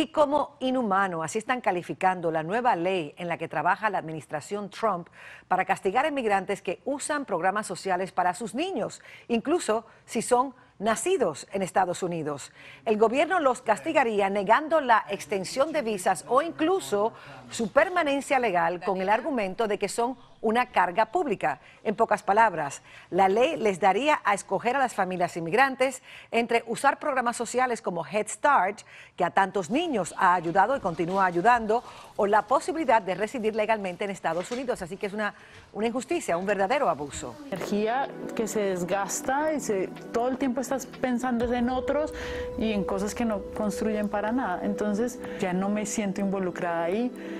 y como inhumano. Así están calificando la nueva ley en la que trabaja la administración Trump para castigar a inmigrantes que usan programas sociales para sus niños, incluso si son nacidos en Estados Unidos. El gobierno los castigaría negando la extensión de visas o incluso su permanencia legal con el argumento de que son una carga pública. En pocas palabras, la ley les daría a escoger a las familias inmigrantes entre usar programas sociales como Head Start, que a tantos niños ha ayudado y continúa ayudando, o la posibilidad de residir legalmente en Estados Unidos. Así que es una, una injusticia, un verdadero abuso. Energía que se desgasta y se, todo el tiempo estás pensando en otros y en cosas que no construyen para nada. Entonces ya no me siento involucrada ahí.